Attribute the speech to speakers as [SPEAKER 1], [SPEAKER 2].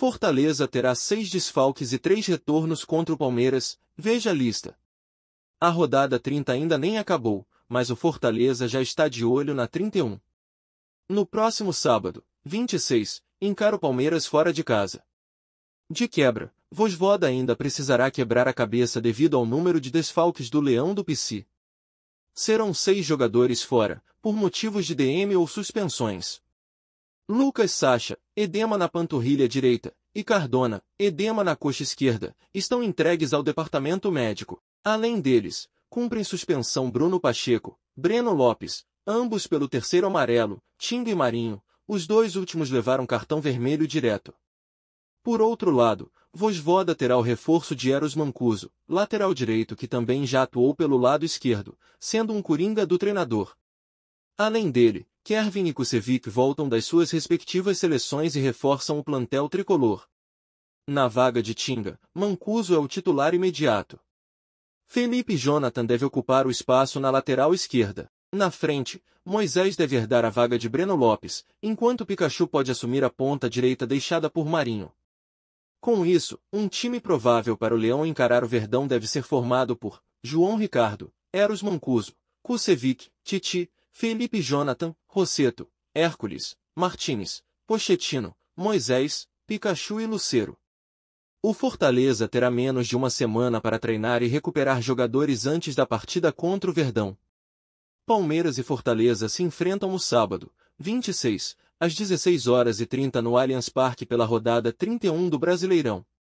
[SPEAKER 1] Fortaleza terá seis desfalques e três retornos contra o Palmeiras, veja a lista. A rodada 30 ainda nem acabou, mas o Fortaleza já está de olho na 31. No próximo sábado, 26, encara o Palmeiras fora de casa. De quebra, Vosvoda ainda precisará quebrar a cabeça devido ao número de desfalques do Leão do Pici. Serão seis jogadores fora, por motivos de DM ou suspensões. Lucas Sacha, edema na panturrilha direita, e Cardona, edema na coxa esquerda, estão entregues ao departamento médico. Além deles, cumprem suspensão Bruno Pacheco, Breno Lopes, ambos pelo terceiro amarelo, Tinga e Marinho, os dois últimos levaram cartão vermelho direto. Por outro lado, Vosvoda terá o reforço de Eros Mancuso, lateral direito que também já atuou pelo lado esquerdo, sendo um coringa do treinador. Além dele, Kervin e Kusevic voltam das suas respectivas seleções e reforçam o plantel tricolor. Na vaga de Tinga, Mancuso é o titular imediato. Felipe Jonathan deve ocupar o espaço na lateral esquerda. Na frente, Moisés deve herdar a vaga de Breno Lopes, enquanto Pikachu pode assumir a ponta direita deixada por Marinho. Com isso, um time provável para o Leão encarar o Verdão deve ser formado por João Ricardo, Eros Mancuso, Kusevic, Titi, Felipe Jonathan, Rosseto, Hércules, Martins, Pochettino, Moisés, Pikachu e Lucero. O Fortaleza terá menos de uma semana para treinar e recuperar jogadores antes da partida contra o Verdão. Palmeiras e Fortaleza se enfrentam no sábado, 26, às 16 horas e 30 no Allianz Parque pela rodada 31 do Brasileirão.